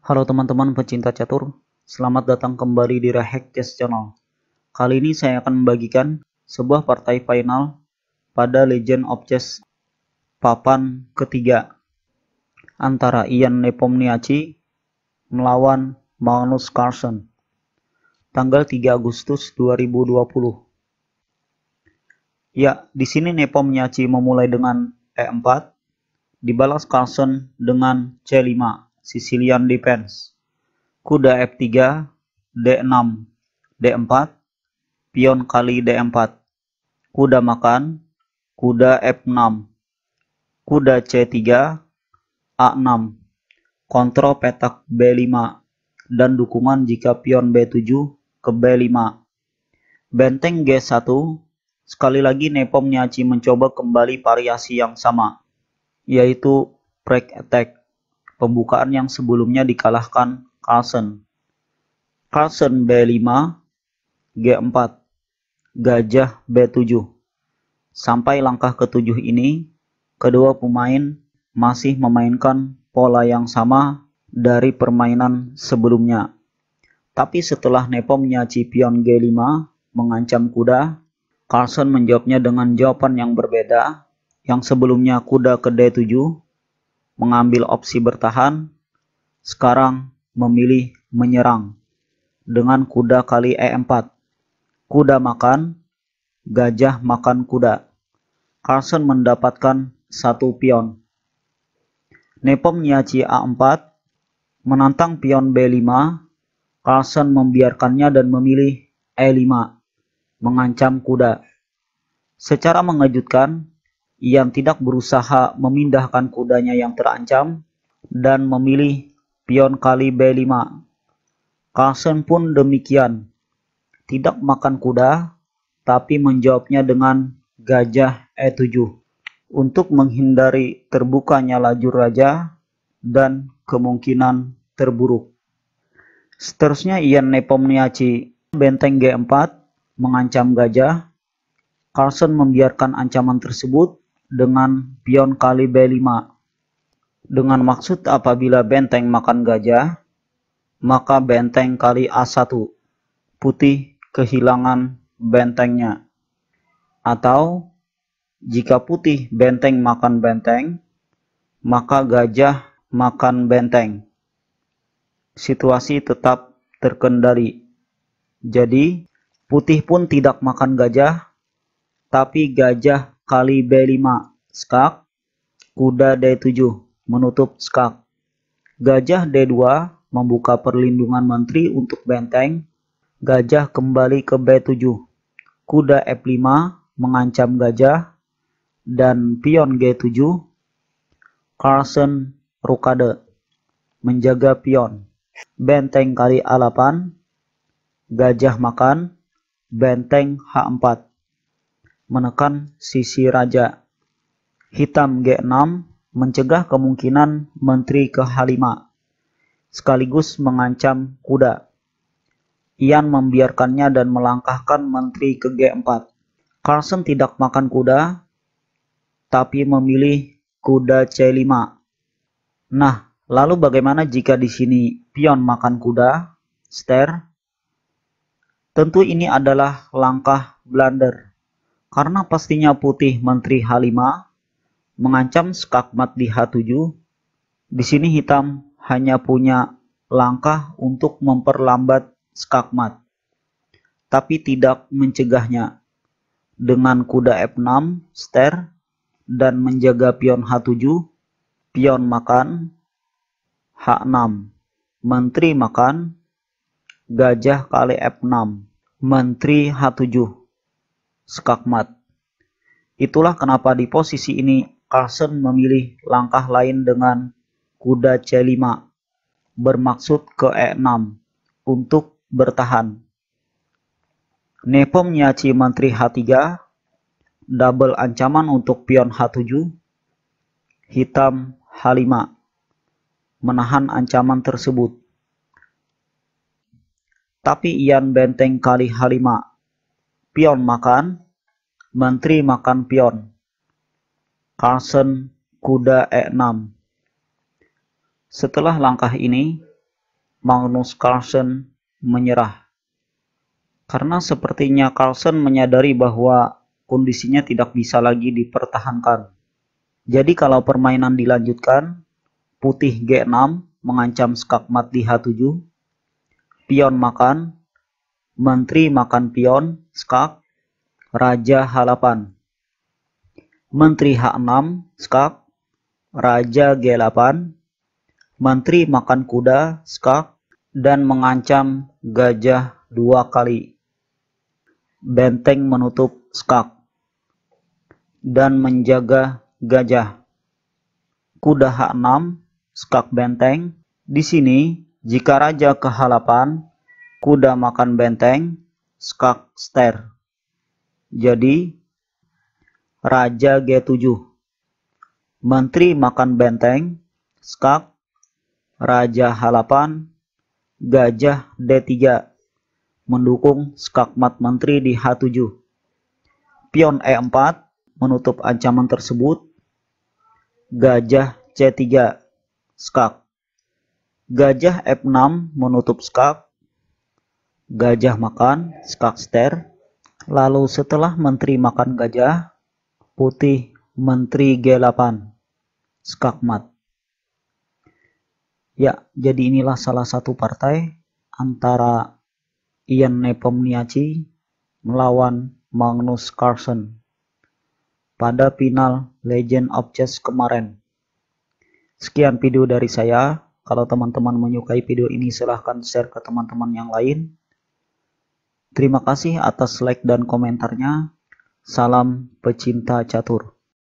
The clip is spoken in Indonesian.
Halo teman-teman pecinta catur, selamat datang kembali di Rahek Chess Channel. Kali ini saya akan membagikan sebuah partai final pada Legend of Chess papan ketiga antara Ian Nepomniachtchi melawan Magnus Carlsen tanggal 3 Agustus 2020. Ya, di sini Nepomniachtchi memulai dengan E4, dibalas Carlsen dengan C5 Sicilian Defense, kuda F3, D6, D4, pion kali D4, kuda makan, kuda F6, kuda C3, A6, kontrol petak B5, dan dukungan jika pion B7 ke B5. Benteng G1, sekali lagi Nepomniachtchi mencoba kembali variasi yang sama, yaitu break attack pembukaan yang sebelumnya dikalahkan Carlsen. Carlsen B5, G4, Gajah B7. Sampai langkah ketujuh ini, kedua pemain masih memainkan pola yang sama dari permainan sebelumnya. Tapi setelah Nepomnya Cipion G5 mengancam kuda, Carlsen menjawabnya dengan jawaban yang berbeda, yang sebelumnya kuda ke D7 mengambil opsi bertahan, sekarang memilih menyerang dengan kuda kali E4. Kuda makan, gajah makan kuda. Carson mendapatkan satu pion. Nepom Nyaci A4 menantang pion B5. Carson membiarkannya dan memilih E5, mengancam kuda. Secara mengejutkan, yang tidak berusaha memindahkan kudanya yang terancam dan memilih pion kali B5. Carlsen pun demikian, tidak makan kuda, tapi menjawabnya dengan gajah E7 untuk menghindari terbukanya lajur raja dan kemungkinan terburuk. Seterusnya Ian Nepomniachtchi benteng G4 mengancam gajah. Carlsen membiarkan ancaman tersebut dengan pion kali B5. Dengan maksud apabila benteng makan gajah, maka benteng kali A1 putih kehilangan bentengnya. Atau jika putih benteng makan benteng, maka gajah makan benteng. Situasi tetap terkendali. Jadi, putih pun tidak makan gajah, tapi gajah kali B5 skak, kuda D7 menutup skak. Gajah D2 membuka perlindungan menteri untuk benteng, gajah kembali ke B7. Kuda F5 mengancam gajah dan pion G7. Carson Rukade menjaga pion. Benteng kali A8 gajah makan, benteng H4 menekan sisi raja. Hitam G6 mencegah kemungkinan menteri ke-5 h sekaligus mengancam kuda. Ian membiarkannya dan melangkahkan menteri ke G4. carson tidak makan kuda, tapi memilih kuda C5. Nah, lalu bagaimana jika di sini pion makan kuda, stare Tentu ini adalah langkah blunder. Karena pastinya putih Menteri H5 mengancam skakmat di H7, di sini hitam hanya punya langkah untuk memperlambat skakmat, tapi tidak mencegahnya. Dengan kuda F6, ster, dan menjaga pion H7, pion makan, H6, menteri makan, gajah kali F6, menteri H7 skakmat. Itulah kenapa di posisi ini Carson memilih langkah lain dengan kuda C5 bermaksud ke E6 untuk bertahan. Nepom nyaci menteri H3, double ancaman untuk pion H7, hitam H5, menahan ancaman tersebut. Tapi Ian benteng kali H5 pion makan, menteri makan pion. Carson kuda E6. Setelah langkah ini, Magnus Carlsen menyerah. Karena sepertinya Carlsen menyadari bahwa kondisinya tidak bisa lagi dipertahankan. Jadi kalau permainan dilanjutkan, putih G6 mengancam skakmat di H7, pion makan, Menteri makan pion, skak. Raja halapan. Menteri H6, skak. Raja G8. Menteri makan kuda, skak. Dan mengancam gajah dua kali. Benteng menutup skak. Dan menjaga gajah. Kuda H6, skak benteng. Di sini, jika raja ke halapan kuda makan benteng, skak ster. Jadi, Raja G7. Menteri makan benteng, skak, Raja H8. Gajah D3. Mendukung skakmat menteri di H7. Pion E4 menutup ancaman tersebut. Gajah C3, skak. Gajah F6 menutup skak gajah makan Skakster. Lalu setelah menteri makan gajah, putih menteri G8 Skakmat. Ya, jadi inilah salah satu partai antara Ian Nepomniachtchi melawan Magnus Carlsen pada final Legend of Chess kemarin. Sekian video dari saya. Kalau teman-teman menyukai video ini silahkan share ke teman-teman yang lain. Terima kasih atas like dan komentarnya. Salam pecinta catur.